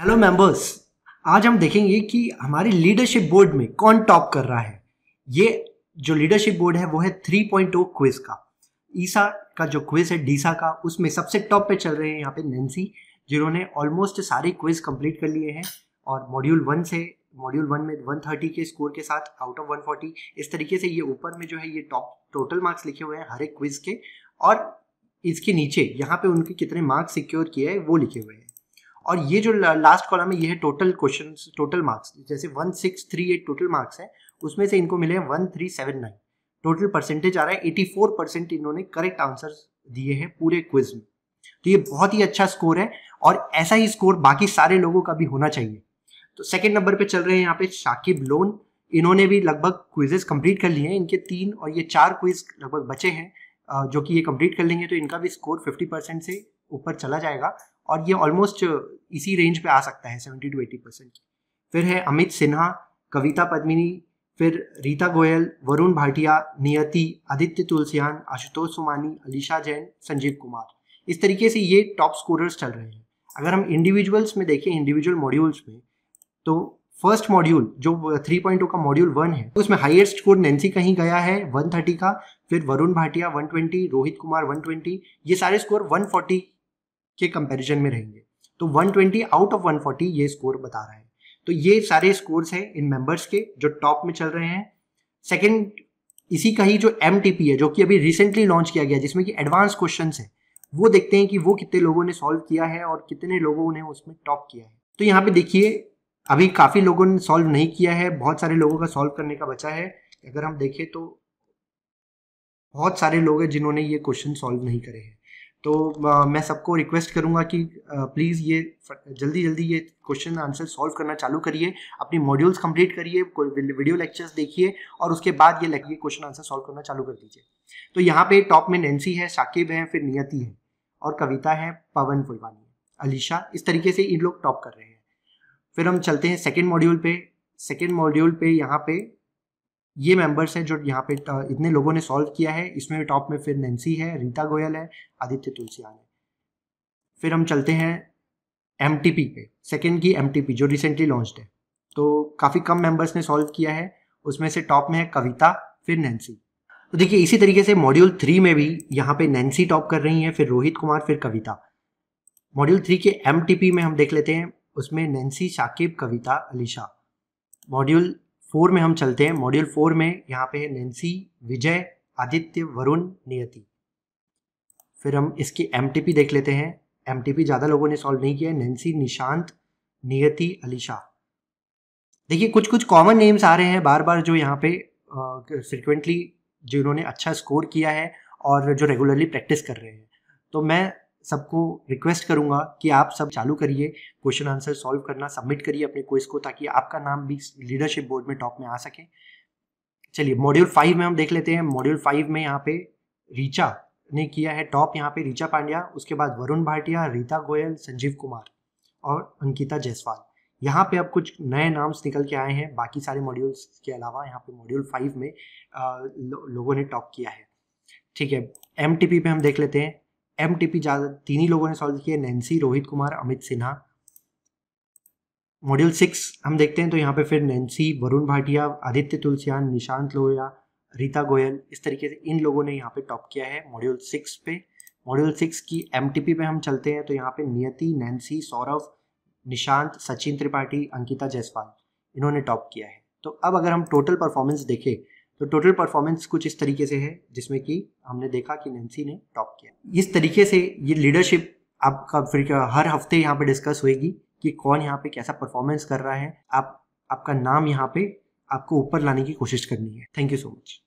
hello members आज हम देखेंगे कि हमारी लीडरशिप बोर्ड में कौन टॉप कर रहा है ये जो लीडरशिप बोर्ड है वो है 3.0 क्विज का ईसा का जो क्विज है डीसा का उसमें सबसे टॉप पे चल रहे हैं यहाँ पे नैन्सी जिन्होंने ऑलमोस्ट सारे क्विज कंप्लीट कर लिए हैं और मॉड्यूल वन से मॉड्यूल वन में 130 के स्कोर के साथ आउट ऑफ 140 इस तरीके से ये ऊपर में जो है ये टॉप टोटल मार्क्स लिखे हुए हैं हर एक क्विज के और इसके नीचे यहाँ पे उनके कितने मार्क्स सिक्योर किए हैं वो लिखे हुए हैं और ये जो लास्ट कॉलम है ये है टोटल क्वेश्चन टोटल मार्क्स जैसे one six three eight total marks हैं उसमें से इनको मिले हैं one three seven nine total percentage आ रहा है एटी फोर परसेंट इन्होंने करेक्ट आंसर दिए हैं पूरे क्विज में तो ये बहुत ही अच्छा स्कोर है और ऐसा ही स्कोर बाकी सारे लोगों का भी होना चाहिए तो सेकेंड नंबर पर चल रहे हैं यहाँ पे शाकिब लोन इन्होंने भी लगभग क्विजेस कंप्लीट कर लिए हैं इनके तीन और ये चार क्विज लगभग बचे हैं जो कि ये कंप्लीट कर लेंगे तो इनका भी स्कोर फिफ्टी परसेंट से ऊपर चला जाएगा और ये ऑलमोस्ट uh, इसी रेंज पे आ सकता है सेवेंटी टू एटी परसेंट फिर है अमित सिन्हा कविता पद्मिनी फिर रीता गोयल वरुण भाटिया नियति आदित्य तुलसियान आशुतोष सुमानी अलीशा जैन संजीव कुमार इस तरीके से ये टॉप स्कोरर्स चल रहे हैं अगर हम इंडिविजुअल्स में देखें इंडिविजुअल मॉड्यूल्स में तो फर्स्ट मॉड्यूल जो थ्री टू का मॉड्यूल वन है उसमें हाईएस्ट स्कोर नैन्सी कहीं गया है वन थर्टी का फिर Varun Bhatia one twenty Rohit Kumar one twenty ये सारे स्कोर वन फोर्टी के कंपैरिजन में रहेंगे तो 120 आउट ऑफ 140 ये स्कोर बता रहा है तो ये सारे स्कोर्स हैं इन मेंबर्स के जो टॉप में चल रहे हैं सेकेंड इसी का ही जो एम है जो कि अभी रिसेंटली लॉन्च किया गया जिसमें कि एडवांस क्वेश्चन है वो देखते हैं कि वो कितने लोगों ने सॉल्व किया है और कितने लोगों ने उसमें टॉप किया है तो यहाँ पे देखिए अभी काफ़ी लोगों ने सॉल्व नहीं किया है बहुत सारे लोगों का सॉल्व करने का बचा है अगर हम देखें तो बहुत सारे लोग हैं जिन्होंने ये क्वेश्चन सॉल्व नहीं करे हैं तो आ, मैं सबको रिक्वेस्ट करूंगा कि प्लीज़ ये जल्दी जल्दी ये क्वेश्चन आंसर सॉल्व करना चालू करिए अपनी मॉड्यूल्स कंप्लीट करिए वीडियो लेक्चर्स देखिए और उसके बाद ये ये क्वेश्चन आंसर सॉल्व करना चालू कर दीजिए तो यहाँ पे टॉप में नैन्सी है शाकिब है फिर नियति है और कविता है पवन फुलवानी अलीशा इस तरीके से इन लोग टॉप कर रहे हैं फिर हम चलते हैं सेकेंड मॉड्यूल पे सेकेंड मॉड्यूल पे यहाँ पे ये मेंबर्स हैं जो यहाँ पे इतने लोगों ने सॉल्व किया है इसमें टॉप में फिर नैन्सी है रीता गोयल है आदित्य तुलसियान है फिर हम चलते हैं एम पे सेकेंड की एम जो रिसेंटली लॉन्च है तो काफ़ी कम मेंबर्स ने सॉल्व किया है उसमें से टॉप में है कविता फिर नैन्सी तो देखिए इसी तरीके से मॉड्यूल थ्री में भी यहाँ पे नैन्सी टॉप कर रही हैं फिर रोहित कुमार फिर कविता मॉड्यूल थ्री के एम में हम देख लेते हैं उसमें Nancy Shakib Kavita Alisha module four में हम चलते हैं मॉड्यूल फोर में यहाँ पे है विजय आदित्य वरुण नियति फिर हम इसकी एम देख लेते हैं एम ज़्यादा लोगों ने सॉल्व नहीं किया है निशांत नियति अलीशा देखिए कुछ कुछ कॉमन नेम्स आ रहे हैं बार बार जो यहाँ पे फ्रिक्वेंटली जिन्होंने अच्छा स्कोर किया है और जो रेगुलरली प्रैक्टिस कर रहे हैं तो मैं सबको रिक्वेस्ट करूंगा कि आप सब चालू करिए क्वेश्चन आंसर सॉल्व करना सबमिट करिए अपने कोर्स को ताकि आपका नाम भी लीडरशिप बोर्ड में टॉप में आ सके चलिए मॉड्यूल फाइव में हम देख लेते हैं मॉड्यूल फाइव में यहाँ पे रीचा ने किया है टॉप यहाँ पे रीचा पांड्या उसके बाद वरुण भाटिया रीता गोयल संजीव कुमार और अंकिता जायसवाल यहाँ पे अब कुछ नए नाम्स निकल के आए हैं बाकी सारे मॉड्यूल्स के अलावा यहाँ पे मॉड्यूल फाइव में लो, लोगों ने टॉप किया है ठीक है एम पे हम देख लेते हैं एम टीपी तीन ही लोगों ने सॉल्व किया Nancy Rohit Kumar Amit Sinha module six हम देखते हैं तो यहाँ पे फिर नैन्सी वरुण भाटिया आदित्य तुलसियान निशांत लोहिया रीता गोयल इस तरीके से इन लोगों ने यहाँ पे टॉप किया है मॉड्यूल सिक्स पे मॉड्यूल सिक्स की एम टी पी पे हम चलते हैं तो यहाँ पे नियति नैन्सी सौरभ निशांत सचिन त्रिपाठी अंकिता जायसवाल इन्होंने टॉप किया है तो अब अगर हम टोटल परफॉर्मेंस देखें तो टोटल परफॉर्मेंस कुछ इस तरीके से है जिसमें कि हमने देखा कि नैन्सी ने टॉप किया इस तरीके से ये लीडरशिप आपका फिर हर हफ्ते यहाँ पे डिस्कस होएगी कि कौन यहाँ पे कैसा परफॉर्मेंस कर रहा है आप आपका नाम यहाँ पे आपको ऊपर लाने की कोशिश करनी है थैंक यू सो मच